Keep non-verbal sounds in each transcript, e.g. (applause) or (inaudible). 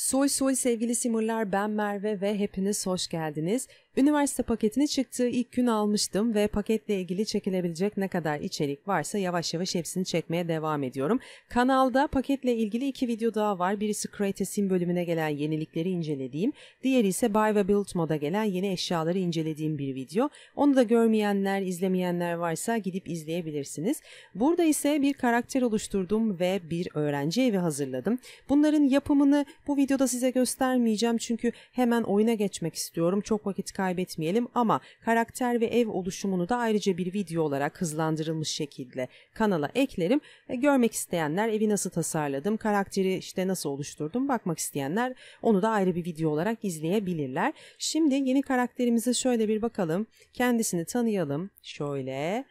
Soy soy sevgili Simurlar ben Merve ve hepiniz hoş geldiniz. Üniversite paketini çıktığı ilk gün almıştım ve paketle ilgili çekilebilecek ne kadar içerik varsa yavaş yavaş hepsini çekmeye devam ediyorum. Kanalda paketle ilgili iki video daha var. Birisi Create a Sim bölümüne gelen yenilikleri incelediğim, diğeri ise Buy ve Build moda gelen yeni eşyaları incelediğim bir video. Onu da görmeyenler, izlemeyenler varsa gidip izleyebilirsiniz. Burada ise bir karakter oluşturdum ve bir öğrenci evi hazırladım. Bunların yapımını bu video videoda size göstermeyeceğim çünkü hemen oyuna geçmek istiyorum. Çok vakit kaybetmeyelim ama karakter ve ev oluşumunu da ayrıca bir video olarak hızlandırılmış şekilde kanala eklerim. E, görmek isteyenler evi nasıl tasarladım, karakteri işte nasıl oluşturdum bakmak isteyenler onu da ayrı bir video olarak izleyebilirler. Şimdi yeni karakterimize şöyle bir bakalım. Kendisini tanıyalım. Şöyle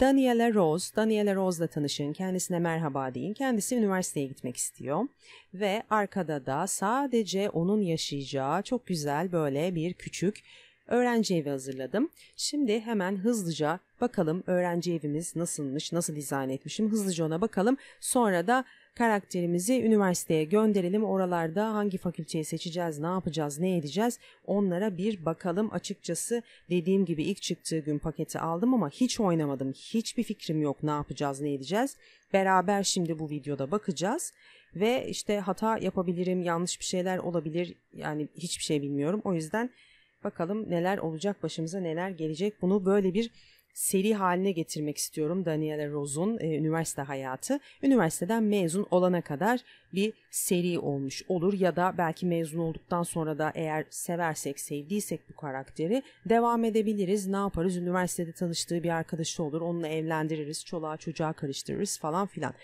Daniela Rose, Daniela Rose'la tanışın, kendisine merhaba deyin. Kendisi üniversiteye gitmek istiyor ve arkada da sadece onun yaşayacağı çok güzel böyle bir küçük öğrenci evi hazırladım. Şimdi hemen hızlıca bakalım öğrenci evimiz nasılmış, nasıl dizayn etmişim hızlıca ona bakalım. Sonra da karakterimizi üniversiteye gönderelim. Oralarda hangi fakülteyi seçeceğiz, ne yapacağız, ne edeceğiz onlara bir bakalım. Açıkçası dediğim gibi ilk çıktığı gün paketi aldım ama hiç oynamadım. Hiçbir fikrim yok ne yapacağız, ne edeceğiz. Beraber şimdi bu videoda bakacağız ve işte hata yapabilirim, yanlış bir şeyler olabilir. Yani hiçbir şey bilmiyorum. O yüzden bakalım neler olacak, başımıza neler gelecek. Bunu böyle bir seri haline getirmek istiyorum Daniela Rose'un e, üniversite hayatı. Üniversiteden mezun olana kadar bir seri olmuş olur ya da belki mezun olduktan sonra da eğer seversek, sevdiysek bu karakteri devam edebiliriz. Ne yaparız? Üniversitede tanıştığı bir arkadaşı olur, onunla evlendiririz, çoluğa çocuğa karıştırırız falan filan.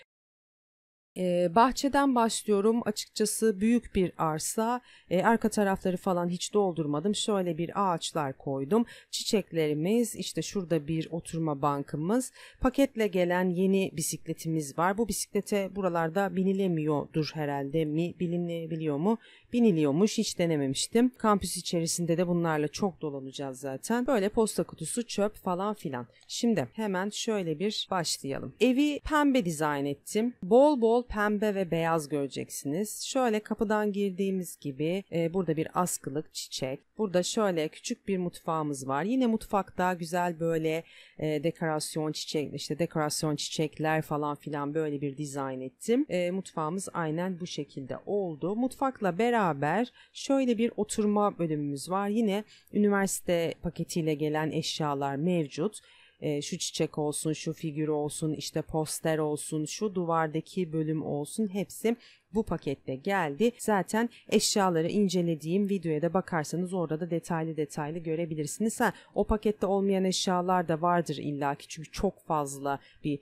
E, bahçeden başlıyorum. Açıkçası büyük bir arsa. E, arka tarafları falan hiç doldurmadım. Şöyle bir ağaçlar koydum. Çiçeklerimiz, işte şurada bir oturma bankımız. Paketle gelen yeni bisikletimiz var. Bu bisiklete buralarda binilemiyordur herhalde mi? Bilinebiliyor mu? Biniliyormuş. Hiç denememiştim. Kampüs içerisinde de bunlarla çok dolanacağız zaten. Böyle posta kutusu, çöp falan filan. Şimdi hemen şöyle bir başlayalım. Evi pembe dizayn ettim. Bol bol bol pembe ve beyaz göreceksiniz. Şöyle kapıdan girdiğimiz gibi e, burada bir askılık, çiçek. Burada şöyle küçük bir mutfağımız var. Yine mutfakta güzel böyle e, dekorasyon çiçek, işte dekorasyon çiçekler falan filan böyle bir dizayn ettim. E, mutfağımız aynen bu şekilde oldu. Mutfakla beraber şöyle bir oturma bölümümüz var. Yine üniversite paketiyle gelen eşyalar mevcut e, şu çiçek olsun, şu figür olsun, işte poster olsun, şu duvardaki bölüm olsun hepsi bu pakette geldi. Zaten eşyaları incelediğim videoya da bakarsanız orada da detaylı detaylı görebilirsiniz. Ha, o pakette olmayan eşyalar da vardır illaki çünkü çok fazla bir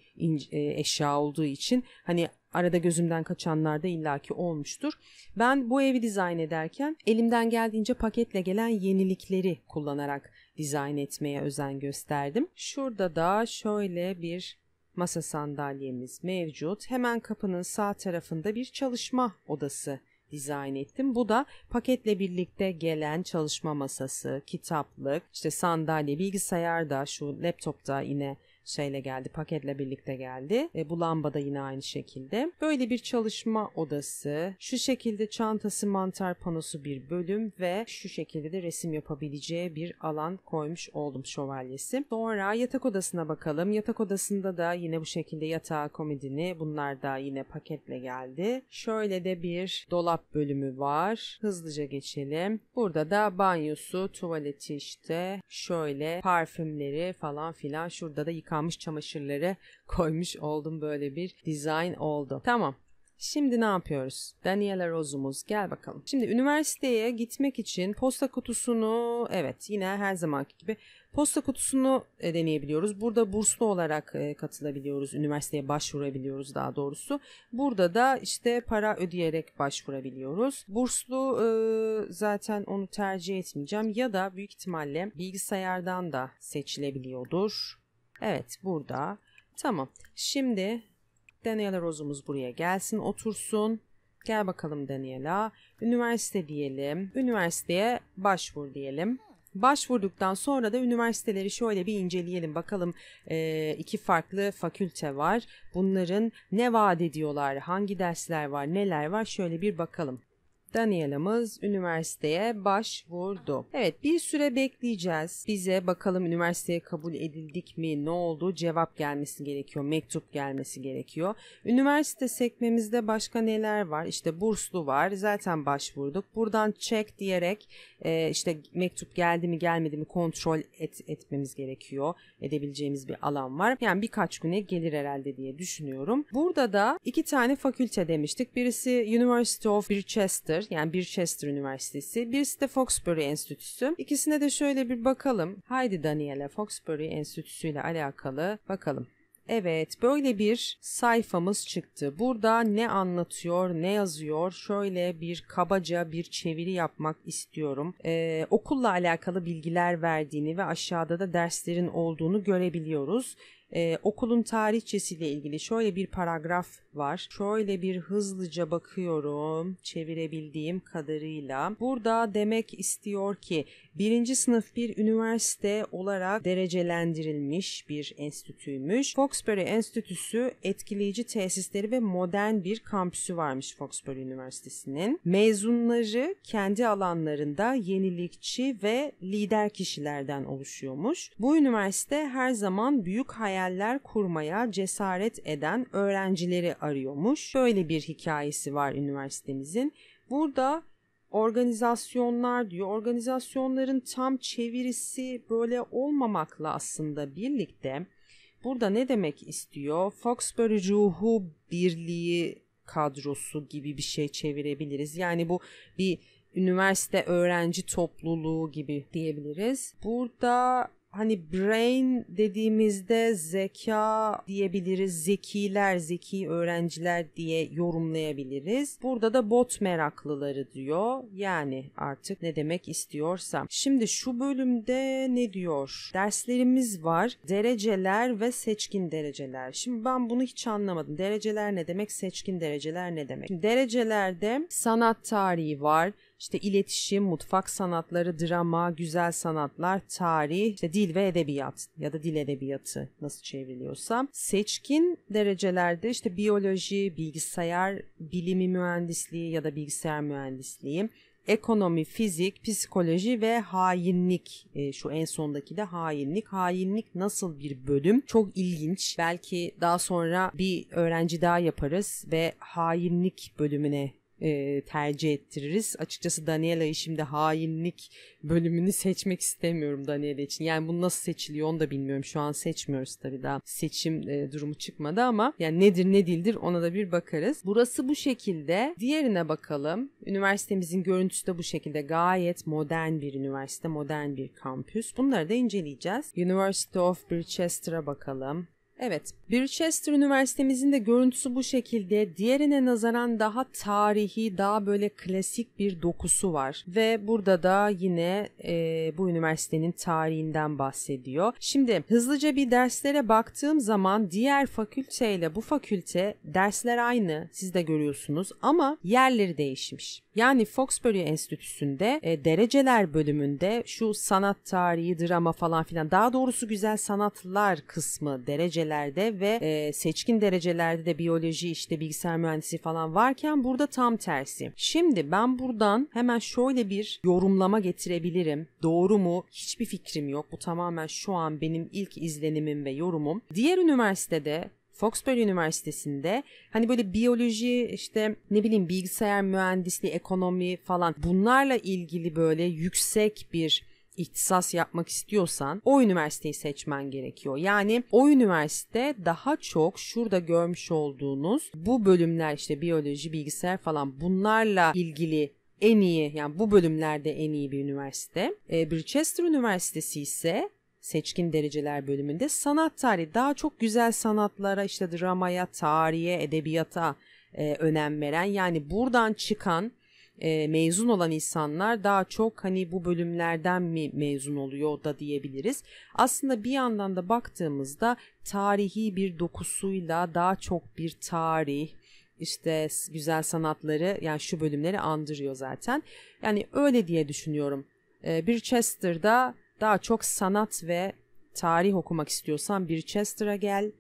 e, eşya olduğu için hani arada gözümden kaçanlar da illaki olmuştur. Ben bu evi dizayn ederken elimden geldiğince paketle gelen yenilikleri kullanarak dizayn etmeye özen gösterdim. Şurada da şöyle bir masa sandalyemiz mevcut. Hemen kapının sağ tarafında bir çalışma odası dizayn ettim. Bu da paketle birlikte gelen çalışma masası, kitaplık, işte sandalye, bilgisayar da şu laptop da yine şeyle geldi paketle birlikte geldi. E, bu lamba da yine aynı şekilde. Böyle bir çalışma odası, şu şekilde çantası mantar panosu bir bölüm ve şu şekilde de resim yapabileceği bir alan koymuş oldum şövalyesi. Sonra yatak odasına bakalım. Yatak odasında da yine bu şekilde yatağı komedini, bunlar da yine paketle geldi. Şöyle de bir dolap bölümü var. Hızlıca geçelim. Burada da banyosu, tuvaleti işte. Şöyle parfümleri falan filan. Şurada da yıkan yıkanmış çamaşırları (laughs) koymuş oldum böyle bir dizayn oldu. Tamam Şimdi ne yapıyoruz? Daniela Rose'umuz gel bakalım. Şimdi üniversiteye gitmek için posta kutusunu evet yine her zamanki gibi posta kutusunu e, deneyebiliyoruz. Burada burslu olarak e, katılabiliyoruz. Üniversiteye başvurabiliyoruz daha doğrusu. Burada da işte para ödeyerek başvurabiliyoruz. Burslu e, zaten onu tercih etmeyeceğim ya da büyük ihtimalle bilgisayardan da seçilebiliyordur Evet burada. Tamam. Şimdi Daniela Rose'umuz buraya gelsin otursun. Gel bakalım Daniela. Üniversite diyelim. Üniversiteye başvur diyelim. Başvurduktan sonra da üniversiteleri şöyle bir inceleyelim. Bakalım e, iki farklı fakülte var. Bunların ne vaat ediyorlar, hangi dersler var, neler var şöyle bir bakalım. Daniela'mız üniversiteye başvurdu. Evet bir süre bekleyeceğiz. Bize bakalım üniversiteye kabul edildik mi? Ne oldu? Cevap gelmesi gerekiyor. Mektup gelmesi gerekiyor. Üniversite sekmemizde başka neler var? İşte burslu var. Zaten başvurduk. Buradan check diyerek e, işte mektup geldi mi gelmedi mi kontrol et, etmemiz gerekiyor. Edebileceğimiz bir alan var. Yani birkaç güne gelir herhalde diye düşünüyorum. Burada da iki tane fakülte demiştik. Birisi University of Birchester Chester yani bir Chester Üniversitesi, birisi de Foxbury Enstitüsü. İkisine de şöyle bir bakalım. Haydi Daniela Foxbury Enstitüsü ile alakalı bakalım. Evet böyle bir sayfamız çıktı. Burada ne anlatıyor ne yazıyor şöyle bir kabaca bir çeviri yapmak istiyorum. Ee, okulla alakalı bilgiler verdiğini ve aşağıda da derslerin olduğunu görebiliyoruz. Ee, okulun tarihçesiyle ilgili şöyle bir paragraf var. Şöyle bir hızlıca bakıyorum çevirebildiğim kadarıyla. Burada demek istiyor ki birinci sınıf bir üniversite olarak derecelendirilmiş bir enstitüymüş. Foxbury Enstitüsü etkileyici tesisleri ve modern bir kampüsü varmış Foxbury Üniversitesi'nin. Mezunları kendi alanlarında yenilikçi ve lider kişilerden oluşuyormuş. Bu üniversite her zaman büyük hayal hayaller kurmaya cesaret eden öğrencileri arıyormuş. Böyle bir hikayesi var üniversitemizin. Burada organizasyonlar diyor. Organizasyonların tam çevirisi böyle olmamakla aslında birlikte burada ne demek istiyor? Foxborough Ruhu Birliği kadrosu gibi bir şey çevirebiliriz. Yani bu bir üniversite öğrenci topluluğu gibi diyebiliriz. Burada hani brain dediğimizde zeka diyebiliriz, zekiler, zeki öğrenciler diye yorumlayabiliriz. Burada da bot meraklıları diyor. Yani artık ne demek istiyorsam. Şimdi şu bölümde ne diyor? Derslerimiz var. Dereceler ve seçkin dereceler. Şimdi ben bunu hiç anlamadım. Dereceler ne demek? Seçkin dereceler ne demek? Şimdi derecelerde sanat tarihi var işte iletişim, mutfak sanatları, drama, güzel sanatlar, tarih, işte dil ve edebiyat ya da dil edebiyatı nasıl çevriliyorsa. Seçkin derecelerde işte biyoloji, bilgisayar, bilimi mühendisliği ya da bilgisayar mühendisliği, ekonomi, fizik, psikoloji ve hainlik. E, şu en sondaki de hainlik. Hainlik nasıl bir bölüm? Çok ilginç. Belki daha sonra bir öğrenci daha yaparız ve hainlik bölümüne e, tercih ettiririz. Açıkçası Daniela'yı şimdi hainlik bölümünü seçmek istemiyorum Daniela için. Yani bu nasıl seçiliyor onu da bilmiyorum. Şu an seçmiyoruz tabii daha seçim e, durumu çıkmadı ama yani nedir ne değildir ona da bir bakarız. Burası bu şekilde. Diğerine bakalım. Üniversitemizin görüntüsü de bu şekilde. Gayet modern bir üniversite, modern bir kampüs. Bunları da inceleyeceğiz. University of Bristol'a bakalım. Evet, Birchester Üniversitemizin de görüntüsü bu şekilde. Diğerine nazaran daha tarihi, daha böyle klasik bir dokusu var. Ve burada da yine e, bu üniversitenin tarihinden bahsediyor. Şimdi hızlıca bir derslere baktığım zaman diğer fakülteyle bu fakülte dersler aynı. Siz de görüyorsunuz ama yerleri değişmiş. Yani Foxbury Enstitüsü'nde e, dereceler bölümünde şu sanat tarihi, drama falan filan daha doğrusu güzel sanatlar kısmı dereceler derecelerde ve e, seçkin derecelerde de biyoloji işte bilgisayar mühendisi falan varken burada tam tersi. Şimdi ben buradan hemen şöyle bir yorumlama getirebilirim. Doğru mu? Hiçbir fikrim yok. Bu tamamen şu an benim ilk izlenimim ve yorumum. Diğer üniversitede Foxbury Üniversitesi'nde hani böyle biyoloji işte ne bileyim bilgisayar mühendisliği, ekonomi falan bunlarla ilgili böyle yüksek bir ihtisas yapmak istiyorsan o üniversiteyi seçmen gerekiyor. Yani o üniversite daha çok şurada görmüş olduğunuz bu bölümler işte biyoloji, bilgisayar falan bunlarla ilgili en iyi yani bu bölümlerde en iyi bir üniversite. E, ee, Bridgester Üniversitesi ise seçkin dereceler bölümünde sanat tarihi daha çok güzel sanatlara işte dramaya, tarihe, edebiyata e, önem veren yani buradan çıkan e, mezun olan insanlar daha çok hani bu bölümlerden mi mezun oluyor da diyebiliriz. Aslında bir yandan da baktığımızda tarihi bir dokusuyla daha çok bir tarih, işte güzel sanatları yani şu bölümleri andırıyor zaten. Yani öyle diye düşünüyorum. E, bir Chester'da daha çok sanat ve tarih okumak istiyorsan bir Chester'a gel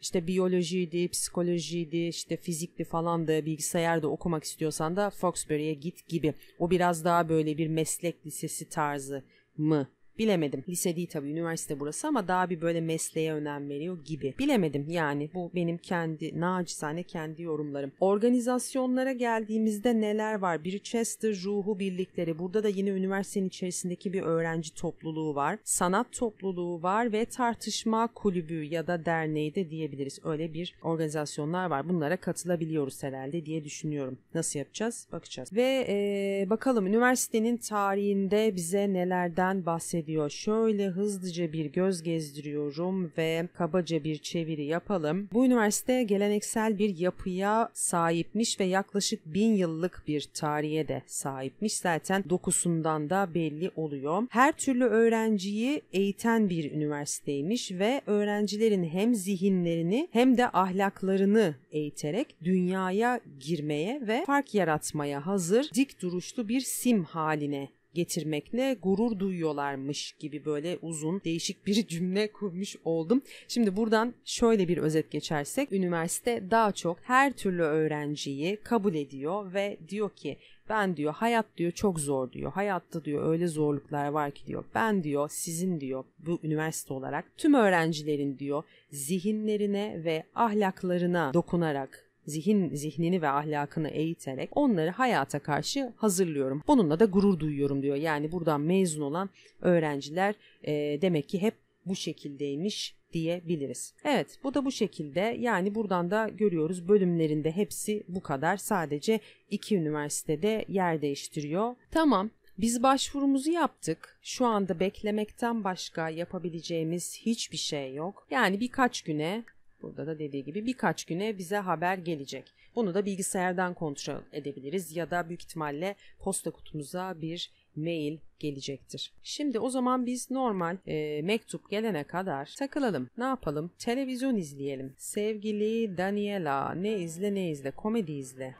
işte biyolojiydi, psikolojiydi, işte fizikti falan da bilgisayarda okumak istiyorsan da Foxbury'e git gibi. O biraz daha böyle bir meslek lisesi tarzı mı Bilemedim. Lise değil tabii üniversite burası ama daha bir böyle mesleğe önem veriyor gibi. Bilemedim yani bu benim kendi naçizane kendi yorumlarım. Organizasyonlara geldiğimizde neler var? Bir Chester ruhu birlikleri. Burada da yine üniversitenin içerisindeki bir öğrenci topluluğu var. Sanat topluluğu var ve tartışma kulübü ya da derneği de diyebiliriz. Öyle bir organizasyonlar var. Bunlara katılabiliyoruz herhalde diye düşünüyorum. Nasıl yapacağız? Bakacağız. Ve ee, bakalım üniversitenin tarihinde bize nelerden bahsediyor bahsediyor. Şöyle hızlıca bir göz gezdiriyorum ve kabaca bir çeviri yapalım. Bu üniversite geleneksel bir yapıya sahipmiş ve yaklaşık bin yıllık bir tarihe de sahipmiş. Zaten dokusundan da belli oluyor. Her türlü öğrenciyi eğiten bir üniversiteymiş ve öğrencilerin hem zihinlerini hem de ahlaklarını eğiterek dünyaya girmeye ve fark yaratmaya hazır dik duruşlu bir sim haline getirmekle gurur duyuyorlarmış gibi böyle uzun değişik bir (laughs) cümle kurmuş oldum. Şimdi buradan şöyle bir özet geçersek üniversite daha çok her türlü öğrenciyi kabul ediyor ve diyor ki ben diyor hayat diyor çok zor diyor. Hayatta diyor öyle zorluklar var ki diyor. Ben diyor sizin diyor bu üniversite olarak tüm öğrencilerin diyor zihinlerine ve ahlaklarına dokunarak zihin zihnini ve ahlakını eğiterek onları hayata karşı hazırlıyorum. Bununla da gurur duyuyorum diyor. Yani buradan mezun olan öğrenciler e, demek ki hep bu şekildeymiş diyebiliriz. Evet bu da bu şekilde yani buradan da görüyoruz bölümlerinde hepsi bu kadar sadece iki üniversitede yer değiştiriyor. Tamam biz başvurumuzu yaptık. Şu anda beklemekten başka yapabileceğimiz hiçbir şey yok. Yani birkaç güne Burada da dediği gibi birkaç güne bize haber gelecek. Bunu da bilgisayardan kontrol edebiliriz ya da büyük ihtimalle posta kutumuza bir mail gelecektir. Şimdi o zaman biz normal e, mektup gelene kadar takılalım. Ne yapalım? Televizyon izleyelim. Sevgili Daniela ne izle ne izle komedi izle.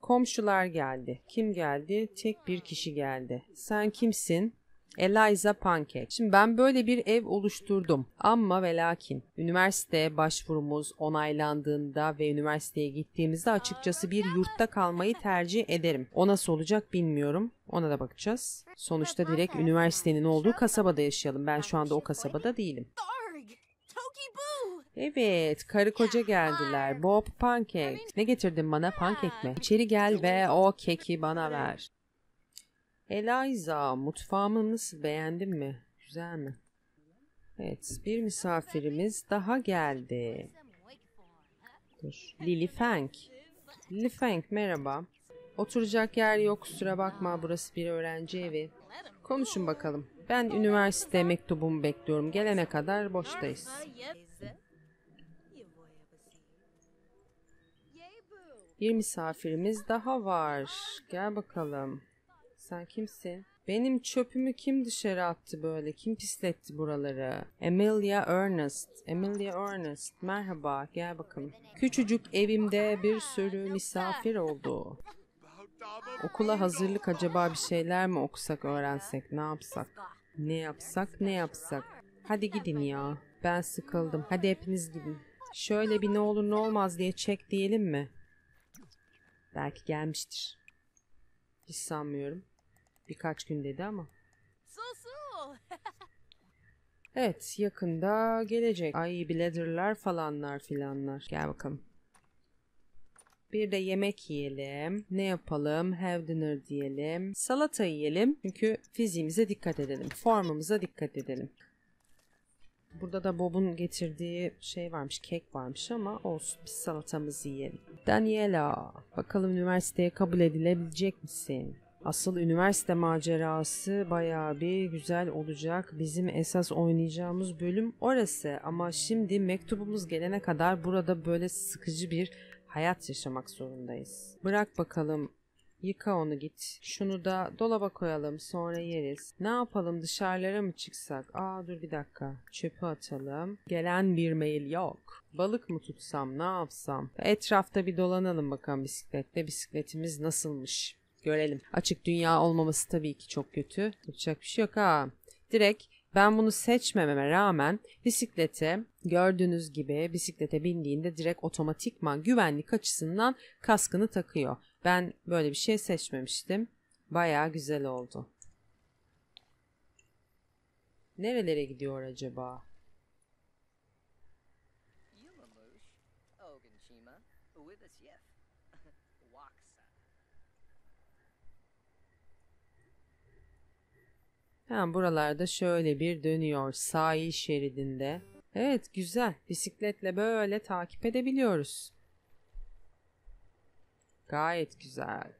Komşular geldi. Kim geldi? Tek bir kişi geldi. Sen kimsin? Eliza Pankek. Şimdi ben böyle bir ev oluşturdum ama ve lakin üniversite başvurumuz onaylandığında ve üniversiteye gittiğimizde açıkçası bir yurtta kalmayı tercih ederim. O nasıl olacak bilmiyorum. Ona da bakacağız. Sonuçta direkt üniversitenin olduğu kasabada yaşayalım. Ben şu anda o kasabada değilim. Evet, karı koca geldiler. Bob Pancake. Ne getirdin bana? Pancake mi? İçeri gel ve o keki bana ver. Eliza, mutfağımı nasıl beğendin mi? Güzel mi? Evet, bir misafirimiz daha geldi. Dur. Lily Feng. Lily Feng, merhaba. Oturacak yer yok, kusura bakma. Burası bir öğrenci evi. Konuşun bakalım. Ben üniversite mektubumu bekliyorum. Gelene kadar boştayız. Bir misafirimiz daha var. Gel bakalım sen kimsin? Benim çöpümü kim dışarı attı böyle? Kim pisletti buraları? Emilia Ernest. Emilia Ernest. Merhaba, gel bakalım. Küçücük evimde bir sürü misafir oldu. Okula hazırlık acaba bir şeyler mi okusak, öğrensek, ne yapsak? Ne yapsak, ne yapsak? Hadi gidin ya. Ben sıkıldım. Hadi hepiniz gidin. Şöyle bir ne olur ne olmaz diye çek diyelim mi? Belki gelmiştir. Hiç sanmıyorum. Birkaç gün dedi ama. (laughs) Evet yakında gelecek. Ay bladerlar falanlar filanlar. Gel bakalım. Bir de yemek yiyelim. Ne yapalım? Have dinner diyelim. Salata yiyelim. Çünkü fiziğimize dikkat edelim. Formumuza dikkat edelim. Burada da Bob'un getirdiği şey varmış, kek varmış ama olsun biz salatamızı yiyelim. Daniela, bakalım üniversiteye kabul edilebilecek misin? Asıl üniversite macerası bayağı bir güzel olacak. Bizim esas oynayacağımız bölüm orası ama şimdi mektubumuz gelene kadar burada böyle sıkıcı bir hayat yaşamak zorundayız. Bırak bakalım Yıka onu git. Şunu da dolaba koyalım sonra yeriz. Ne yapalım dışarılara mı çıksak? Aa dur bir dakika. Çöpü atalım. Gelen bir mail yok. Balık mı tutsam ne yapsam? Etrafta bir dolanalım bakalım bisikletle. Bisikletimiz nasılmış? Görelim. Açık dünya olmaması tabii ki çok kötü. Yapacak bir şey yok ha. Direkt ben bunu seçmememe rağmen bisiklete gördüğünüz gibi bisiklete bindiğinde direkt otomatikman güvenlik açısından kaskını takıyor. Ben böyle bir şey seçmemiştim. Baya güzel oldu. Nerelere gidiyor acaba? Hemen buralarda şöyle bir dönüyor sahil şeridinde. Evet güzel bisikletle böyle takip edebiliyoruz. Gayet güzel.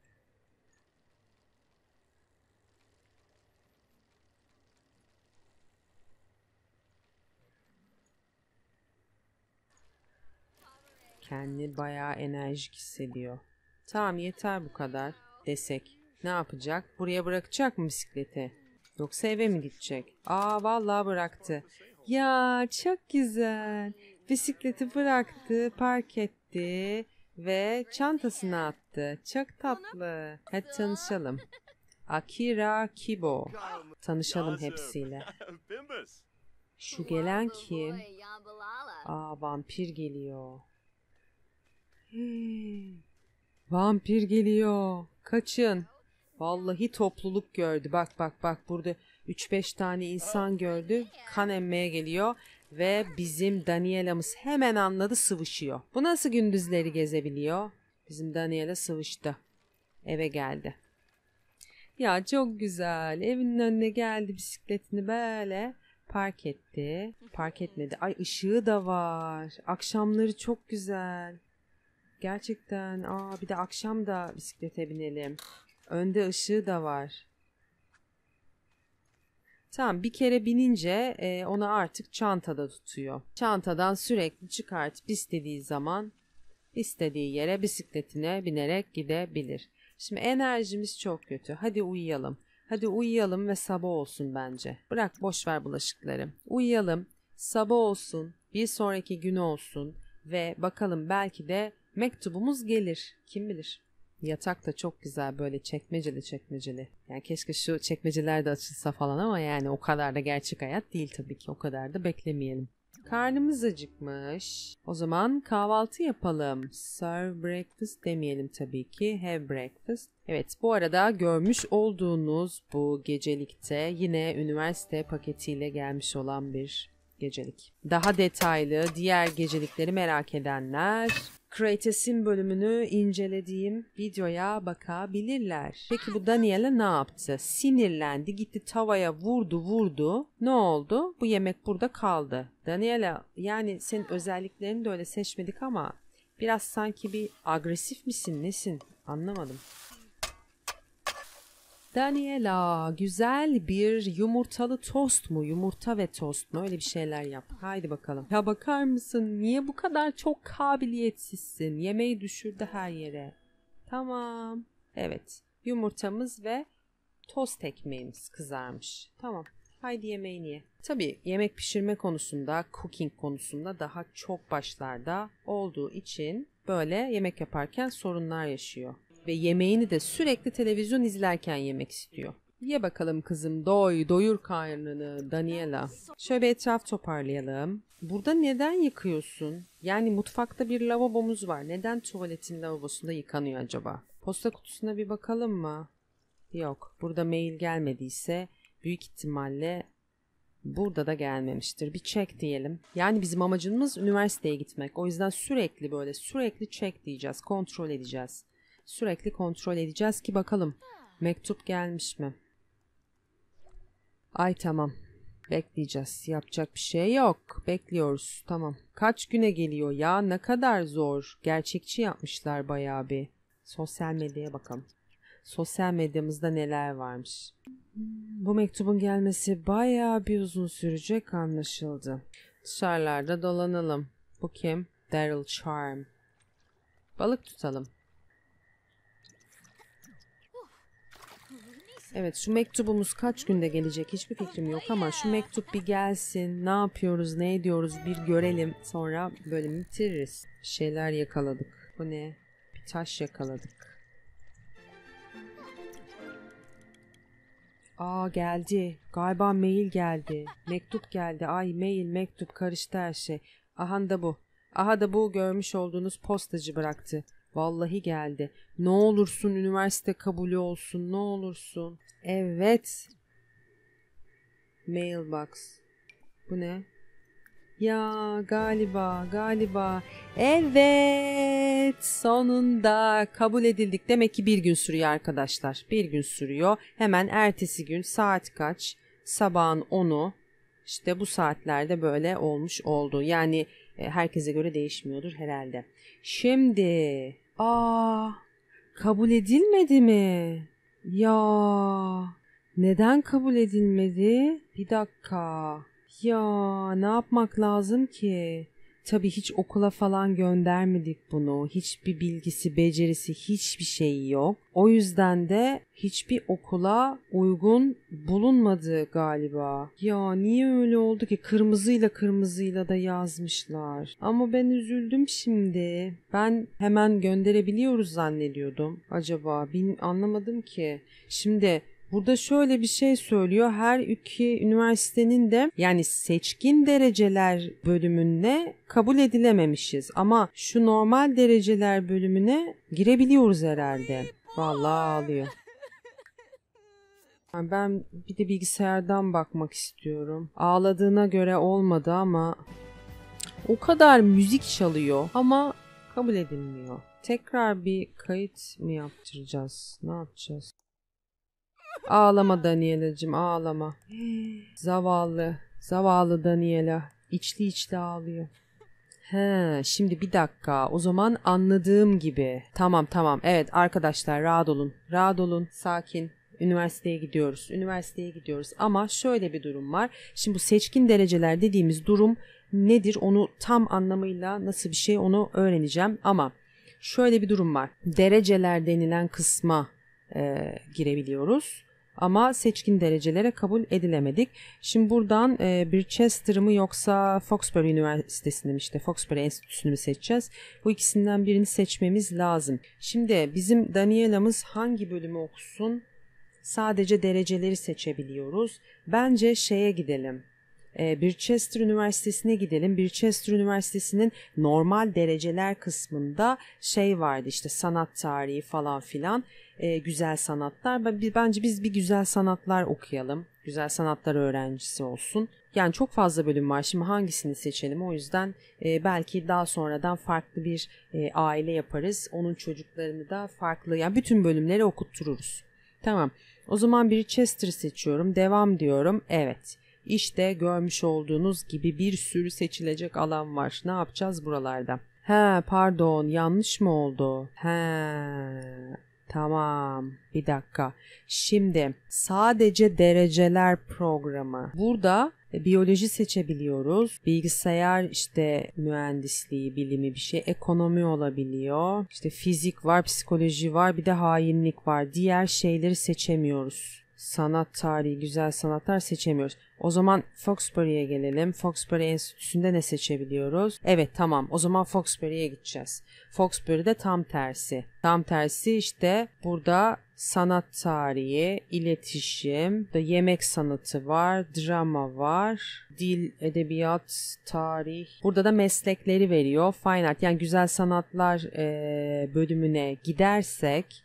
Kendi bayağı enerjik hissediyor. Tamam yeter bu kadar desek. Ne yapacak? Buraya bırakacak mı bisikleti? Yoksa eve mi gidecek? Aa vallahi bıraktı. Ya çok güzel. Bisikleti bıraktı, park etti ve çantasına attı. Çok tatlı. Hadi tanışalım. Akira Kibo. Tanışalım hepsiyle. Şu gelen kim? Aa vampir geliyor. (gasps) Vampir geliyor. Kaçın. Vallahi topluluk gördü. Bak bak bak burada 3-5 tane insan gördü. Kan emmeye geliyor ve bizim Daniela'mız hemen anladı sıvışıyor. Bu nasıl gündüzleri gezebiliyor? Bizim Daniela sıvıştı. Eve geldi. Ya çok güzel. Evinin önüne geldi bisikletini böyle park etti. Park etmedi. Ay ışığı da var. Akşamları çok güzel. Gerçekten. Aa bir de akşam da bisiklete binelim. Önde ışığı da var. Tamam bir kere binince e, ona artık çantada tutuyor. Çantadan sürekli çıkartıp istediği zaman istediği yere bisikletine binerek gidebilir. Şimdi enerjimiz çok kötü. Hadi uyuyalım. Hadi uyuyalım ve sabah olsun bence. Bırak boş ver bulaşıkları. Uyuyalım. Sabah olsun. Bir sonraki gün olsun ve bakalım belki de mektubumuz gelir. Kim bilir? Yatak da çok güzel böyle çekmeceli çekmeceli. Yani keşke şu çekmeceler de açılsa falan ama yani o kadar da gerçek hayat değil tabii ki. O kadar da beklemeyelim. Karnımız acıkmış. O zaman kahvaltı yapalım. Serve breakfast demeyelim tabii ki. Have breakfast. Evet bu arada görmüş olduğunuz bu gecelikte yine üniversite paketiyle gelmiş olan bir gecelik. Daha detaylı diğer gecelikleri merak edenler Krates'in bölümünü incelediğim videoya bakabilirler. Peki bu Daniel'e ne yaptı? Sinirlendi, gitti tavaya vurdu vurdu. Ne oldu? Bu yemek burada kaldı. Daniel'e yani senin özelliklerini de öyle seçmedik ama biraz sanki bir agresif misin nesin? Anlamadım. Daniela güzel bir yumurtalı tost mu? Yumurta ve tost mu? Öyle bir şeyler yap. Haydi bakalım. Ya bakar mısın? Niye bu kadar çok kabiliyetsizsin? Yemeği düşürdü her yere. Tamam. Evet. Yumurtamız ve tost ekmeğimiz kızarmış. Tamam. Haydi yemeğini ye. Tabii yemek pişirme konusunda, cooking konusunda daha çok başlarda olduğu için böyle yemek yaparken sorunlar yaşıyor ve yemeğini de sürekli televizyon izlerken yemek istiyor. Ye bakalım kızım doy, doyur karnını Daniela. Şöyle etraf toparlayalım. Burada neden yıkıyorsun? Yani mutfakta bir lavabomuz var. Neden tuvaletin lavabosunda yıkanıyor acaba? Posta kutusuna bir bakalım mı? Yok. Burada mail gelmediyse büyük ihtimalle burada da gelmemiştir. Bir çek diyelim. Yani bizim amacımız üniversiteye gitmek. O yüzden sürekli böyle sürekli çek diyeceğiz. Kontrol edeceğiz. Sürekli kontrol edeceğiz ki bakalım mektup gelmiş mi? Ay tamam. Bekleyeceğiz. Yapacak bir şey yok. Bekliyoruz. Tamam. Kaç güne geliyor ya? Ne kadar zor. Gerçekçi yapmışlar bayağı bir. Sosyal medyaya bakalım. Sosyal medyamızda neler varmış. Bu mektubun gelmesi bayağı bir uzun sürecek anlaşıldı. Dışarılarda dolanalım. Bu kim? Daryl Charm. Balık tutalım. Evet şu mektubumuz kaç günde gelecek hiçbir fikrim yok ama şu mektup bir gelsin. Ne yapıyoruz ne ediyoruz bir görelim. Sonra bölümü bitiririz. şeyler yakaladık. Bu ne? Bir taş yakaladık. Aa geldi. Galiba mail geldi. Mektup geldi. Ay mail mektup karıştı her şey. Aha da bu. Aha da bu görmüş olduğunuz postacı bıraktı. Vallahi geldi. Ne olursun üniversite kabulü olsun ne olursun. Evet. Mailbox. Bu ne? Ya galiba galiba evet sonunda kabul edildik. Demek ki bir gün sürüyor arkadaşlar. Bir gün sürüyor. Hemen ertesi gün saat kaç? Sabahın 10'u. İşte bu saatlerde böyle olmuş oldu. Yani e, herkese göre değişmiyordur herhalde. Şimdi Aa, kabul edilmedi mi? Ya, neden kabul edilmedi? Bir dakika. Ya, ne yapmak lazım ki? Tabii hiç okula falan göndermedik bunu. Hiçbir bilgisi, becerisi, hiçbir şeyi yok. O yüzden de hiçbir okula uygun bulunmadı galiba. Ya niye öyle oldu ki? Kırmızıyla kırmızıyla da yazmışlar. Ama ben üzüldüm şimdi. Ben hemen gönderebiliyoruz zannediyordum. Acaba bin anlamadım ki. Şimdi Burada şöyle bir şey söylüyor. Her iki üniversitenin de yani seçkin dereceler bölümünde kabul edilememişiz. Ama şu normal dereceler bölümüne girebiliyoruz herhalde. Vallahi ağlıyor. ben bir de bilgisayardan bakmak istiyorum. Ağladığına göre olmadı ama o kadar müzik çalıyor ama kabul edilmiyor. Tekrar bir kayıt mı yaptıracağız? Ne yapacağız? Ağlama Daniela'cığım ağlama. Zavallı. Zavallı Daniela. İçli içli ağlıyor. He, şimdi bir dakika. O zaman anladığım gibi. Tamam tamam. Evet arkadaşlar rahat olun. Rahat olun. Sakin. Üniversiteye gidiyoruz. Üniversiteye gidiyoruz. Ama şöyle bir durum var. Şimdi bu seçkin dereceler dediğimiz durum nedir? Onu tam anlamıyla nasıl bir şey onu öğreneceğim ama şöyle bir durum var. Dereceler denilen kısma e, girebiliyoruz. Ama seçkin derecelere kabul edilemedik. Şimdi buradan e, bir Chester mı yoksa Foxbury Üniversitesi'ni mi işte Foxbury Enstitüsü'nü mü seçeceğiz? Bu ikisinden birini seçmemiz lazım. Şimdi bizim Daniela'mız hangi bölümü okusun? Sadece dereceleri seçebiliyoruz. Bence şeye gidelim e, Birchester Üniversitesi'ne gidelim. Birchester Üniversitesi'nin normal dereceler kısmında şey vardı işte sanat tarihi falan filan e, güzel sanatlar. Bence biz bir güzel sanatlar okuyalım. Güzel sanatlar öğrencisi olsun. Yani çok fazla bölüm var. Şimdi hangisini seçelim? O yüzden e, belki daha sonradan farklı bir e, aile yaparız. Onun çocuklarını da farklı yani bütün bölümleri okuttururuz. Tamam. O zaman bir Chester seçiyorum. Devam diyorum. Evet. İşte görmüş olduğunuz gibi bir sürü seçilecek alan var. Ne yapacağız buralarda? He pardon yanlış mı oldu? He Tamam. Bir dakika. Şimdi sadece dereceler programı. Burada biyoloji seçebiliyoruz. Bilgisayar işte mühendisliği, bilimi bir şey. Ekonomi olabiliyor. İşte fizik var, psikoloji var, bir de hainlik var. Diğer şeyleri seçemiyoruz sanat tarihi, güzel sanatlar seçemiyoruz. O zaman Foxbury'e gelelim. Foxbury Enstitüsü'nde ne seçebiliyoruz? Evet tamam o zaman Foxbury'e gideceğiz. Foxbury'de tam tersi. Tam tersi işte burada sanat tarihi, iletişim, da yemek sanatı var, drama var, dil, edebiyat, tarih. Burada da meslekleri veriyor. Fine Art yani güzel sanatlar bölümüne gidersek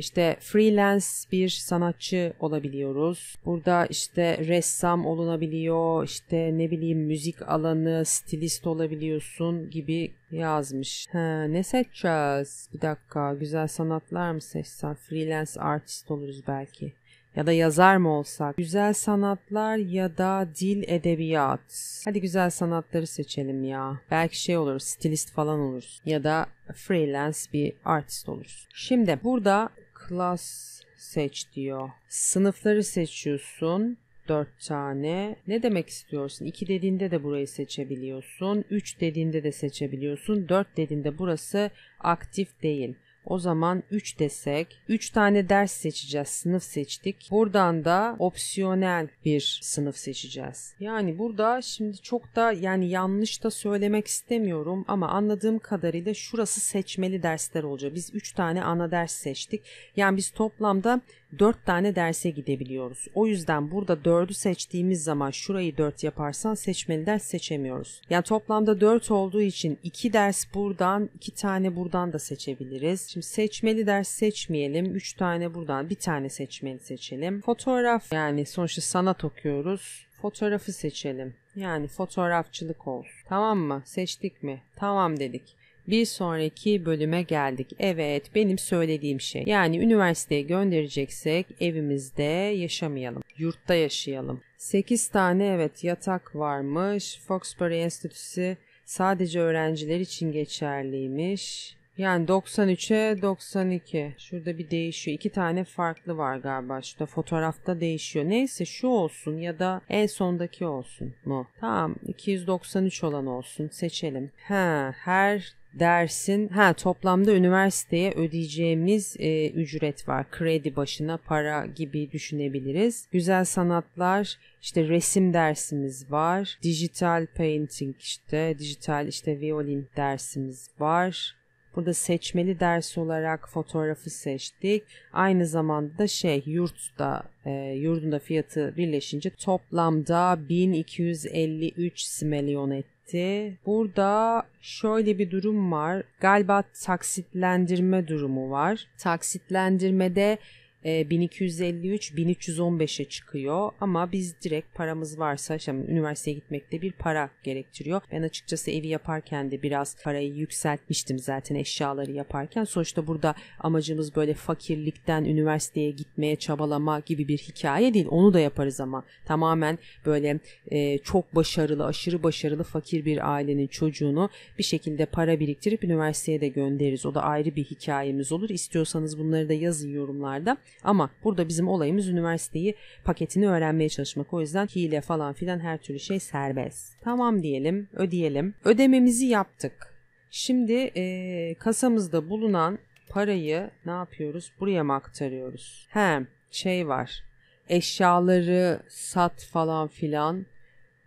işte freelance bir sanatçı olabiliyoruz. Burada işte ressam olunabiliyor, işte ne bileyim müzik alanı, stilist olabiliyorsun gibi yazmış. He, ne seçeceğiz? Bir dakika güzel sanatlar mı seçsem? Freelance artist oluruz belki. Ya da yazar mı olsak? Güzel sanatlar ya da dil edebiyat. Hadi güzel sanatları seçelim ya. Belki şey olur, stilist falan olur. Ya da freelance bir artist olur. Şimdi burada class seç diyor. Sınıfları seçiyorsun. 4 tane. Ne demek istiyorsun? 2 dediğinde de burayı seçebiliyorsun. 3 dediğinde de seçebiliyorsun. 4 dediğinde burası aktif değil. O zaman 3 desek 3 tane ders seçeceğiz. Sınıf seçtik. Buradan da opsiyonel bir sınıf seçeceğiz. Yani burada şimdi çok da yani yanlış da söylemek istemiyorum ama anladığım kadarıyla şurası seçmeli dersler olacak. Biz 3 tane ana ders seçtik. Yani biz toplamda 4 tane derse gidebiliyoruz. O yüzden burada 4'ü seçtiğimiz zaman şurayı 4 yaparsan seçmeli ders seçemiyoruz. Yani toplamda 4 olduğu için 2 ders buradan 2 tane buradan da seçebiliriz. Şimdi seçmeli ders seçmeyelim. 3 tane buradan bir tane seçmeli seçelim. Fotoğraf yani sonuçta sanat okuyoruz. Fotoğrafı seçelim. Yani fotoğrafçılık olsun. Tamam mı? Seçtik mi? Tamam dedik bir sonraki bölüme geldik. Evet benim söylediğim şey. Yani üniversiteye göndereceksek evimizde yaşamayalım. Yurtta yaşayalım. 8 tane evet yatak varmış. Foxbury Enstitüsü sadece öğrenciler için geçerliymiş. Yani 93'e 92. Şurada bir değişiyor. İki tane farklı var galiba. Şurada fotoğrafta değişiyor. Neyse şu olsun ya da en sondaki olsun mu? Tamam 293 olan olsun. Seçelim. Ha, her dersin ha toplamda üniversiteye ödeyeceğimiz e, ücret var. Kredi başına para gibi düşünebiliriz. Güzel sanatlar işte resim dersimiz var. Dijital painting işte dijital işte violin dersimiz var. Burada seçmeli ders olarak fotoğrafı seçtik. Aynı zamanda da şey yurtta e, yurdunda fiyatı birleşince toplamda 1253 simelyon etti etti. Burada şöyle bir durum var. Galiba taksitlendirme durumu var. Taksitlendirmede 1253-1315'e ee, çıkıyor ama biz direkt paramız varsa işte üniversiteye gitmekte bir para gerektiriyor. Ben açıkçası evi yaparken de biraz parayı yükseltmiştim zaten eşyaları yaparken. Sonuçta burada amacımız böyle fakirlikten üniversiteye gitmeye çabalama gibi bir hikaye değil. Onu da yaparız ama tamamen böyle e, çok başarılı, aşırı başarılı fakir bir ailenin çocuğunu bir şekilde para biriktirip üniversiteye de göndeririz. O da ayrı bir hikayemiz olur. İstiyorsanız bunları da yazın yorumlarda. Ama burada bizim olayımız üniversiteyi paketini öğrenmeye çalışmak. O yüzden hile falan filan her türlü şey serbest. Tamam diyelim, ödeyelim. Ödememizi yaptık. Şimdi e, kasamızda bulunan parayı ne yapıyoruz? Buraya mı aktarıyoruz? He, şey var. Eşyaları sat falan filan.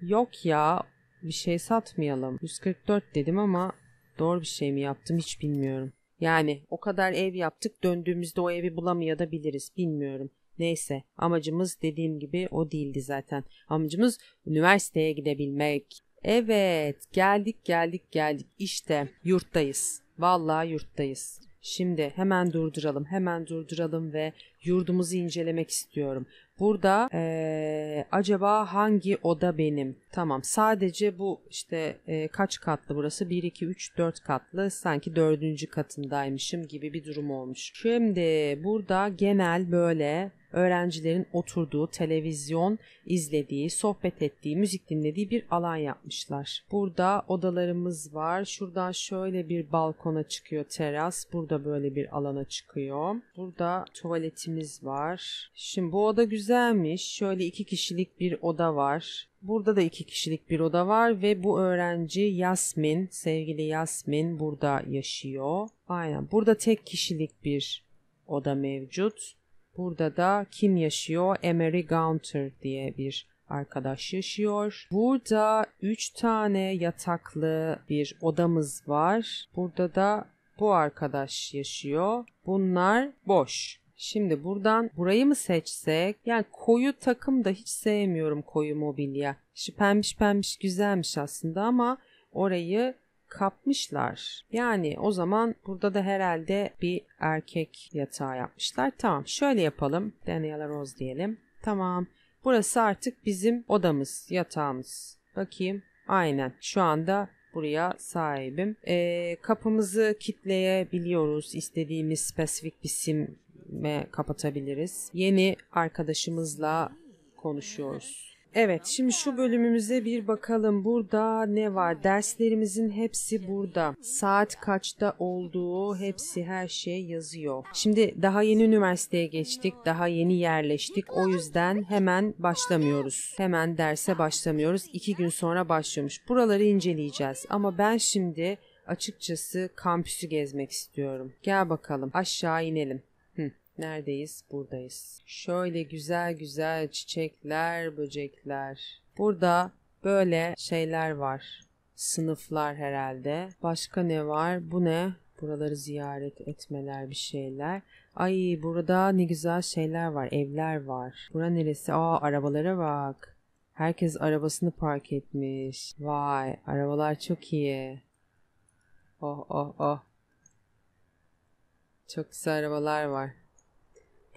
Yok ya, bir şey satmayalım. 144 dedim ama doğru bir şey mi yaptım hiç bilmiyorum. Yani o kadar ev yaptık döndüğümüzde o evi bulamayabiliriz bilmiyorum. Neyse amacımız dediğim gibi o değildi zaten. Amacımız üniversiteye gidebilmek. Evet geldik geldik geldik işte yurttayız. Vallahi yurttayız. Şimdi hemen durduralım hemen durduralım ve yurdumuzu incelemek istiyorum. Burada e, acaba hangi oda benim? Tamam sadece bu işte e, kaç katlı burası? 1, 2, 3, 4 katlı sanki dördüncü katındaymışım gibi bir durum olmuş. Şimdi burada genel böyle öğrencilerin oturduğu, televizyon izlediği, sohbet ettiği, müzik dinlediği bir alan yapmışlar. Burada odalarımız var. Şuradan şöyle bir balkona çıkıyor teras. Burada böyle bir alana çıkıyor. Burada tuvaletimiz var. Şimdi bu oda güzelmiş. Şöyle iki kişilik bir oda var. Burada da iki kişilik bir oda var ve bu öğrenci Yasmin, sevgili Yasmin burada yaşıyor. Aynen burada tek kişilik bir oda mevcut. Burada da kim yaşıyor? Emery Gaunter diye bir arkadaş yaşıyor. Burada 3 tane yataklı bir odamız var. Burada da bu arkadaş yaşıyor. Bunlar boş. Şimdi buradan burayı mı seçsek? Yani koyu takım da hiç sevmiyorum koyu mobilya. Şu pembiş pembiş güzelmiş aslında ama orayı kapmışlar. Yani o zaman burada da herhalde bir erkek yatağı yapmışlar. Tamam şöyle yapalım. Daniela Rose diyelim. Tamam. Burası artık bizim odamız, yatağımız. Bakayım. Aynen. Şu anda buraya sahibim. E, kapımızı kitleyebiliyoruz. İstediğimiz spesifik bir sim kapatabiliriz. Yeni arkadaşımızla konuşuyoruz. Evet, şimdi şu bölümümüze bir bakalım. Burada ne var? Derslerimizin hepsi burada. Saat kaçta olduğu, hepsi her şey yazıyor. Şimdi daha yeni üniversiteye geçtik, daha yeni yerleştik. O yüzden hemen başlamıyoruz. Hemen derse başlamıyoruz. İki gün sonra başlamış. Buraları inceleyeceğiz. Ama ben şimdi açıkçası kampüsü gezmek istiyorum. Gel bakalım aşağı inelim. Neredeyiz? Buradayız. Şöyle güzel güzel çiçekler, böcekler. Burada böyle şeyler var. Sınıflar herhalde. Başka ne var? Bu ne? Buraları ziyaret etmeler bir şeyler. Ay burada ne güzel şeyler var. Evler var. Bura neresi? Aa arabalara bak. Herkes arabasını park etmiş. Vay arabalar çok iyi. Oh oh oh. Çok güzel arabalar var.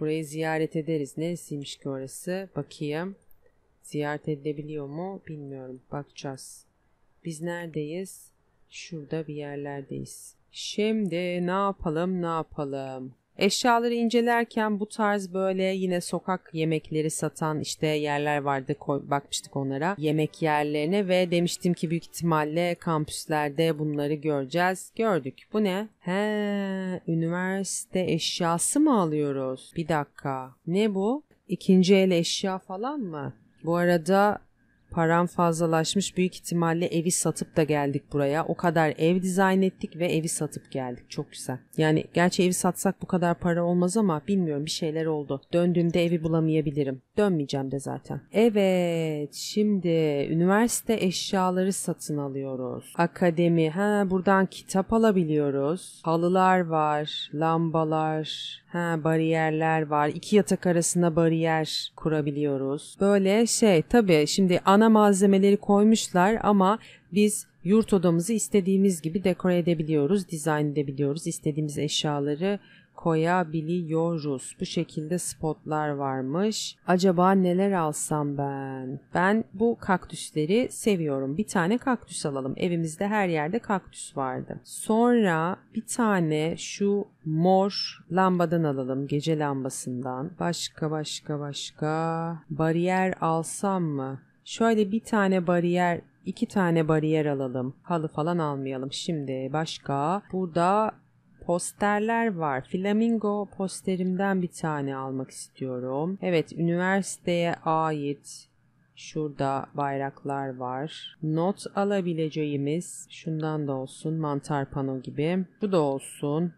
Burayı ziyaret ederiz. Neresiymiş ki orası? Bakayım. Ziyaret edilebiliyor mu? Bilmiyorum. Bakacağız. Biz neredeyiz? Şurada bir yerlerdeyiz. Şimdi ne yapalım ne yapalım? Eşyaları incelerken bu tarz böyle yine sokak yemekleri satan işte yerler vardı bakmıştık onlara yemek yerlerine ve demiştim ki büyük ihtimalle kampüslerde bunları göreceğiz. Gördük. Bu ne? He, üniversite eşyası mı alıyoruz? Bir dakika. Ne bu? İkinci el eşya falan mı? Bu arada param fazlalaşmış büyük ihtimalle evi satıp da geldik buraya. O kadar ev dizayn ettik ve evi satıp geldik. Çok güzel. Yani gerçi evi satsak bu kadar para olmaz ama bilmiyorum bir şeyler oldu. Döndüğümde evi bulamayabilirim. Dönmeyeceğim de zaten. Evet şimdi üniversite eşyaları satın alıyoruz. Akademi. Ha buradan kitap alabiliyoruz. Halılar var. Lambalar Ha, bariyerler var. İki yatak arasında bariyer kurabiliyoruz. Böyle şey tabii şimdi ana malzemeleri koymuşlar ama biz yurt odamızı istediğimiz gibi dekore edebiliyoruz, dizayn edebiliyoruz. istediğimiz eşyaları koyabiliyoruz. Bu şekilde spotlar varmış. Acaba neler alsam ben? Ben bu kaktüsleri seviyorum. Bir tane kaktüs alalım. Evimizde her yerde kaktüs vardı. Sonra bir tane şu mor lambadan alalım. Gece lambasından. Başka başka başka. Bariyer alsam mı? Şöyle bir tane bariyer iki tane bariyer alalım. Halı falan almayalım. Şimdi başka. Burada Posterler var. Flamingo posterimden bir tane almak istiyorum. Evet üniversiteye ait Şurada bayraklar var. Not alabileceğimiz şundan da olsun mantar pano gibi. Bu da olsun.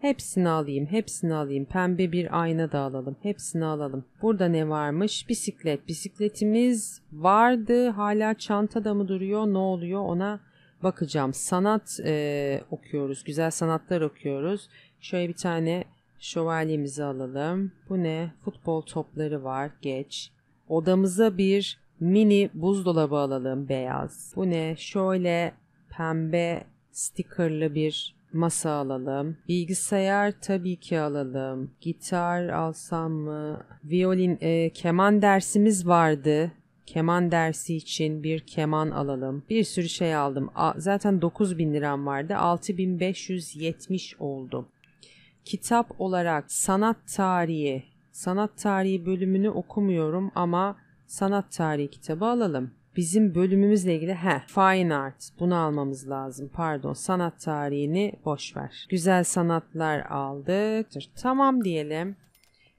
Hepsini alayım, hepsini alayım. Pembe bir ayna da alalım. Hepsini alalım. Burada ne varmış? Bisiklet. Bisikletimiz vardı. Hala çantada mı duruyor? Ne oluyor ona? bakacağım. Sanat e, okuyoruz. Güzel sanatlar okuyoruz. Şöyle bir tane şövalyemizi alalım. Bu ne? Futbol topları var. Geç. Odamıza bir mini buzdolabı alalım beyaz. Bu ne? Şöyle pembe stickerlı bir masa alalım. Bilgisayar tabii ki alalım. Gitar alsam mı? Violin, e, keman dersimiz vardı keman dersi için bir keman alalım. Bir sürü şey aldım. zaten 9 bin liram vardı. 6570 oldu. Kitap olarak sanat tarihi, sanat tarihi bölümünü okumuyorum ama sanat tarihi kitabı alalım. Bizim bölümümüzle ilgili he fine art bunu almamız lazım pardon sanat tarihini boş ver. Güzel sanatlar aldık. Tamam diyelim.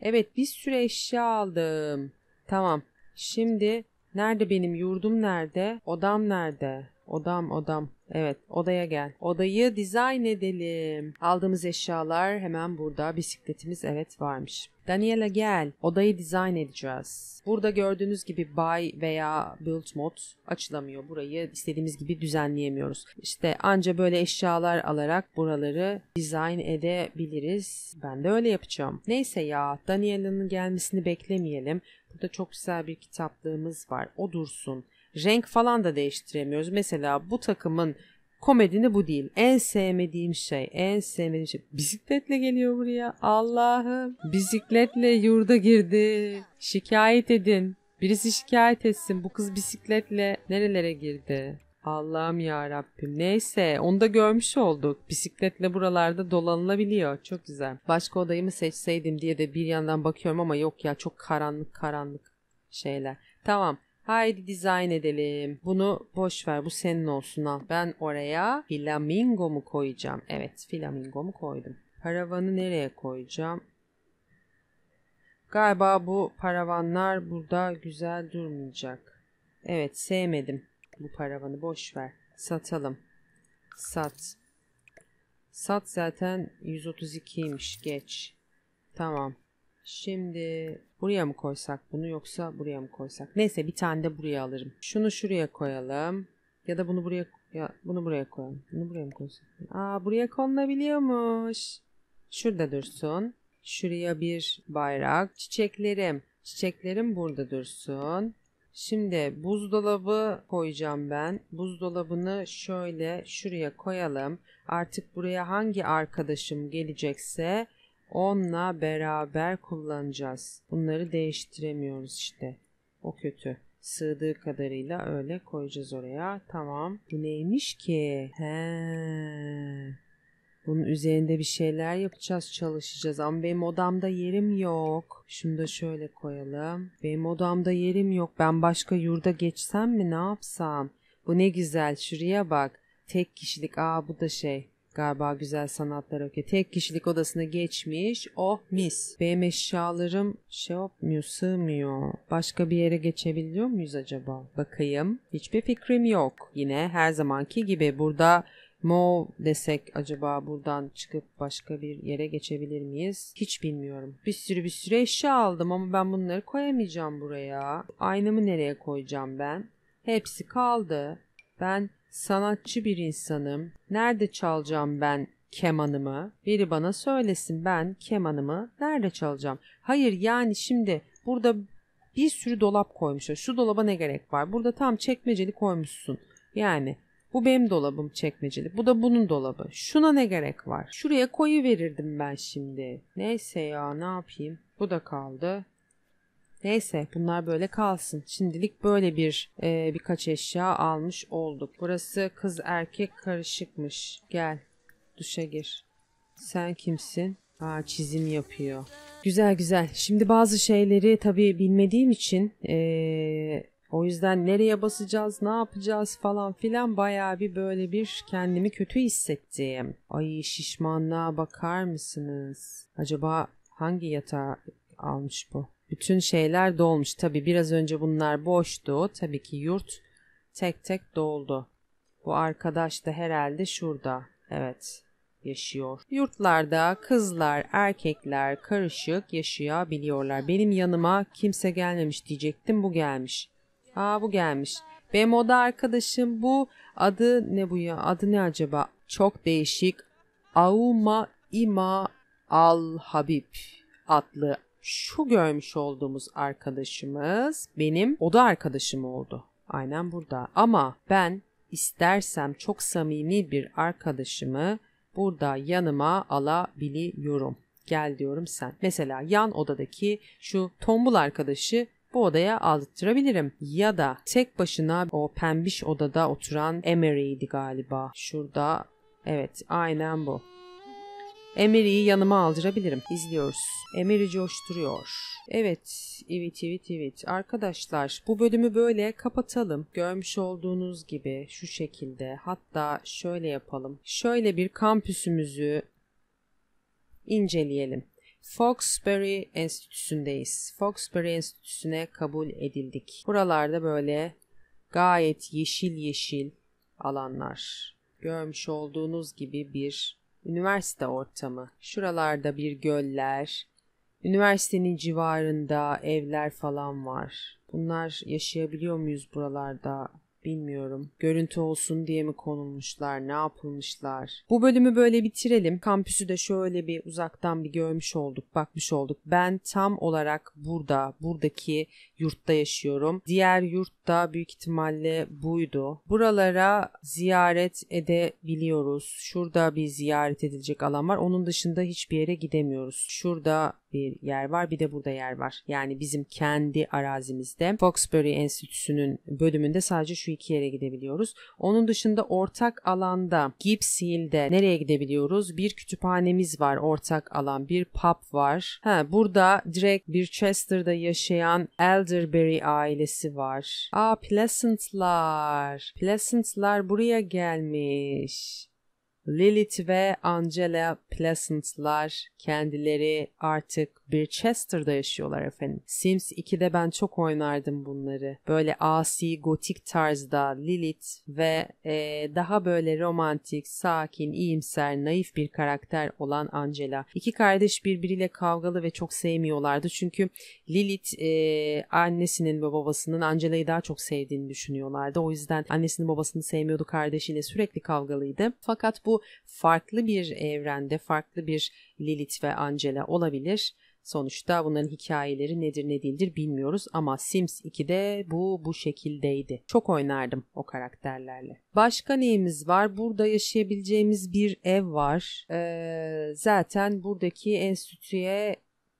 Evet bir sürü eşya aldım. Tamam. Şimdi Nerede benim yurdum nerede? Odam nerede? Odam odam. Evet odaya gel. Odayı dizayn edelim. Aldığımız eşyalar hemen burada. Bisikletimiz evet varmış. Daniela gel. Odayı dizayn edeceğiz. Burada gördüğünüz gibi buy veya build mod açılamıyor. Burayı istediğimiz gibi düzenleyemiyoruz. İşte anca böyle eşyalar alarak buraları dizayn edebiliriz. Ben de öyle yapacağım. Neyse ya Daniela'nın gelmesini beklemeyelim. Burada çok güzel bir kitaplığımız var. O dursun. Renk falan da değiştiremiyoruz. Mesela bu takımın komedini bu değil. En sevmediğim şey, en sevmediğim şey. Bisikletle geliyor buraya. Allah'ım. Bisikletle yurda girdi. Şikayet edin. Birisi şikayet etsin. Bu kız bisikletle nerelere girdi? Allah'ım ya Rabbim. Neyse onu da görmüş olduk. Bisikletle buralarda dolanılabiliyor. Çok güzel. Başka odayı mı seçseydim diye de bir yandan bakıyorum ama yok ya çok karanlık karanlık şeyler. Tamam. Haydi dizayn edelim. Bunu boş ver. Bu senin olsun al. Ben oraya flamingo mu koyacağım? Evet, flamingo mu koydum. Paravanı nereye koyacağım? Galiba bu paravanlar burada güzel durmayacak. Evet, sevmedim. Bu paravanı boş ver. Satalım. Sat. Sat zaten 132'ymiş. Geç. Tamam. Şimdi buraya mı koysak bunu yoksa buraya mı koysak? Neyse bir tane de buraya alırım. Şunu şuraya koyalım. Ya da bunu buraya ya bunu buraya koyalım. Bunu buraya mı koysak? Aa buraya konulabiliyormuş. Şurada dursun. Şuraya bir bayrak. Çiçeklerim. Çiçeklerim burada dursun. Şimdi buzdolabı koyacağım ben. Buzdolabını şöyle şuraya koyalım. Artık buraya hangi arkadaşım gelecekse onunla beraber kullanacağız. Bunları değiştiremiyoruz işte. O kötü. Sığdığı kadarıyla öyle koyacağız oraya. Tamam. Bu neymiş ki? He. Bunun üzerinde bir şeyler yapacağız, çalışacağız ama benim odamda yerim yok. Şunu da şöyle koyalım. Benim odamda yerim yok. Ben başka yurda geçsem mi ne yapsam? Bu ne güzel şuraya bak. Tek kişilik aa bu da şey galiba güzel sanatlar okuyor. Tek kişilik odasına geçmiş. Oh mis. Benim eşyalarım şey yapmıyor, sığmıyor. Başka bir yere geçebiliyor muyuz acaba? Bakayım. Hiçbir fikrim yok. Yine her zamanki gibi burada Mo desek acaba buradan çıkıp başka bir yere geçebilir miyiz? Hiç bilmiyorum. Bir sürü bir sürü eşya aldım ama ben bunları koyamayacağım buraya. Aynamı nereye koyacağım ben? Hepsi kaldı. Ben sanatçı bir insanım. Nerede çalacağım ben kemanımı? Biri bana söylesin ben kemanımı nerede çalacağım? Hayır yani şimdi burada bir sürü dolap koymuşlar. Şu dolaba ne gerek var? Burada tam çekmeceli koymuşsun. Yani bu benim dolabım çekmeceli. Bu da bunun dolabı. Şuna ne gerek var? Şuraya koyu verirdim ben şimdi. Neyse ya ne yapayım? Bu da kaldı. Neyse bunlar böyle kalsın. Şimdilik böyle bir e, birkaç eşya almış olduk. Burası kız erkek karışıkmış. Gel duşa gir. Sen kimsin? Aa, çizim yapıyor. Güzel güzel. Şimdi bazı şeyleri tabii bilmediğim için ee, o yüzden nereye basacağız, ne yapacağız falan filan baya bir böyle bir kendimi kötü hissettim. Ay şişmanlığa bakar mısınız? Acaba hangi yatağı almış bu? Bütün şeyler dolmuş. Tabi biraz önce bunlar boştu. Tabii ki yurt tek tek doldu. Bu arkadaş da herhalde şurada. Evet yaşıyor. Yurtlarda kızlar, erkekler karışık yaşayabiliyorlar. Benim yanıma kimse gelmemiş diyecektim bu gelmiş. Aa bu gelmiş. Benim oda arkadaşım bu. Adı ne bu ya? Adı ne acaba? Çok değişik. Auma İma Al Habib adlı şu görmüş olduğumuz arkadaşımız benim oda arkadaşım oldu. Aynen burada. Ama ben istersem çok samimi bir arkadaşımı burada yanıma alabiliyorum. Gel diyorum sen. Mesela yan odadaki şu tombul arkadaşı bu odaya aldırtırabilirim. Ya da tek başına o pembiş odada oturan Emery'ydi galiba. Şurada evet aynen bu. Emery'i yanıma aldırabilirim. İzliyoruz. Emery coşturuyor. Evet, evet, evet, evet. Arkadaşlar bu bölümü böyle kapatalım. Görmüş olduğunuz gibi şu şekilde. Hatta şöyle yapalım. Şöyle bir kampüsümüzü inceleyelim. Foxbury Enstitüsü'ndeyiz. Foxbury Enstitüsü'ne kabul edildik. Buralarda böyle gayet yeşil yeşil alanlar. Görmüş olduğunuz gibi bir üniversite ortamı. Şuralarda bir göller, üniversitenin civarında evler falan var. Bunlar yaşayabiliyor muyuz buralarda Bilmiyorum. Görüntü olsun diye mi konulmuşlar, ne yapılmışlar? Bu bölümü böyle bitirelim. Kampüsü de şöyle bir uzaktan bir görmüş olduk, bakmış olduk. Ben tam olarak burada, buradaki yurtta yaşıyorum. Diğer yurtta büyük ihtimalle buydu. Buralara ziyaret edebiliyoruz. Şurada bir ziyaret edilecek alan var. Onun dışında hiçbir yere gidemiyoruz. Şurada bir yer var bir de burada yer var. Yani bizim kendi arazimizde Foxbury Enstitüsü'nün bölümünde sadece şu iki yere gidebiliyoruz. Onun dışında ortak alanda Gibbs Hill'de nereye gidebiliyoruz? Bir kütüphanemiz var ortak alan bir pub var. Ha, burada direkt bir Chester'da yaşayan Elder Elderberry ailesi var. Aa Pleasant'lar. Pleasant'lar buraya gelmiş. Lilith ve Angela Pleasant'lar kendileri artık bir Chester'da yaşıyorlar efendim. Sims 2'de ben çok oynardım bunları. Böyle asi gotik tarzda Lilith ve e, daha böyle romantik, sakin, iyimser, naif bir karakter olan Angela. İki kardeş birbiriyle kavgalı ve çok sevmiyorlardı. Çünkü Lilith e, annesinin ve babasının Angela'yı daha çok sevdiğini düşünüyorlardı. O yüzden annesinin babasını sevmiyordu kardeşiyle sürekli kavgalıydı. Fakat bu bu farklı bir evrende farklı bir Lilith ve Angela olabilir. Sonuçta bunların hikayeleri nedir ne değildir bilmiyoruz ama Sims 2'de bu bu şekildeydi. Çok oynardım o karakterlerle. Başka neyimiz var? Burada yaşayabileceğimiz bir ev var. Ee, zaten buradaki enstitüye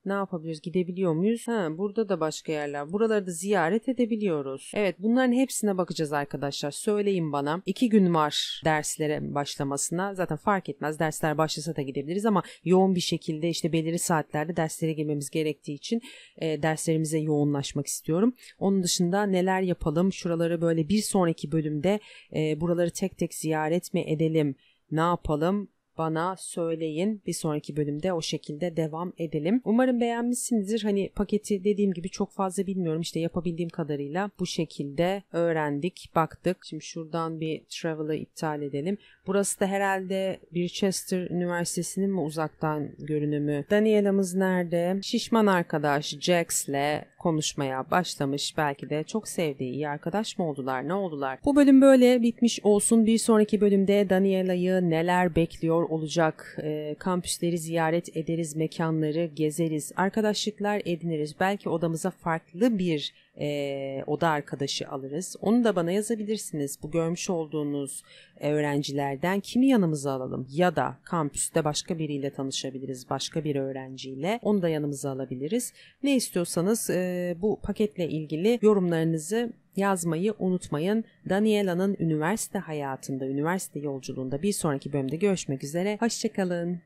ne yapabiliyoruz? Gidebiliyor muyuz? Ha, burada da başka yerler. Buraları da ziyaret edebiliyoruz. Evet bunların hepsine bakacağız arkadaşlar. Söyleyin bana. İki gün var derslere başlamasına. Zaten fark etmez. Dersler başlasa da gidebiliriz ama yoğun bir şekilde işte belirli saatlerde derslere girmemiz gerektiği için e, derslerimize yoğunlaşmak istiyorum. Onun dışında neler yapalım? Şuraları böyle bir sonraki bölümde e, buraları tek tek ziyaret mi edelim? Ne yapalım? bana söyleyin. Bir sonraki bölümde o şekilde devam edelim. Umarım beğenmişsinizdir. Hani paketi dediğim gibi çok fazla bilmiyorum. İşte yapabildiğim kadarıyla bu şekilde öğrendik, baktık. Şimdi şuradan bir travel'ı iptal edelim. Burası da herhalde Birchester Üniversitesi'nin mi uzaktan görünümü? Daniela'mız nerede? Şişman arkadaş Jax'le konuşmaya başlamış. Belki de çok sevdiği iyi arkadaş mı oldular, ne oldular? Bu bölüm böyle bitmiş olsun. Bir sonraki bölümde Daniela'yı neler bekliyor spor olacak e, kampüsleri ziyaret ederiz, mekanları gezeriz, arkadaşlıklar ediniriz. Belki odamıza farklı bir e, oda arkadaşı alırız. Onu da bana yazabilirsiniz. Bu görmüş olduğunuz öğrencilerden kimi yanımıza alalım ya da kampüste başka biriyle tanışabiliriz, başka bir öğrenciyle. Onu da yanımıza alabiliriz. Ne istiyorsanız e, bu paketle ilgili yorumlarınızı yazmayı unutmayın. Daniela'nın üniversite hayatında, üniversite yolculuğunda bir sonraki bölümde görüşmek üzere. Hoşçakalın.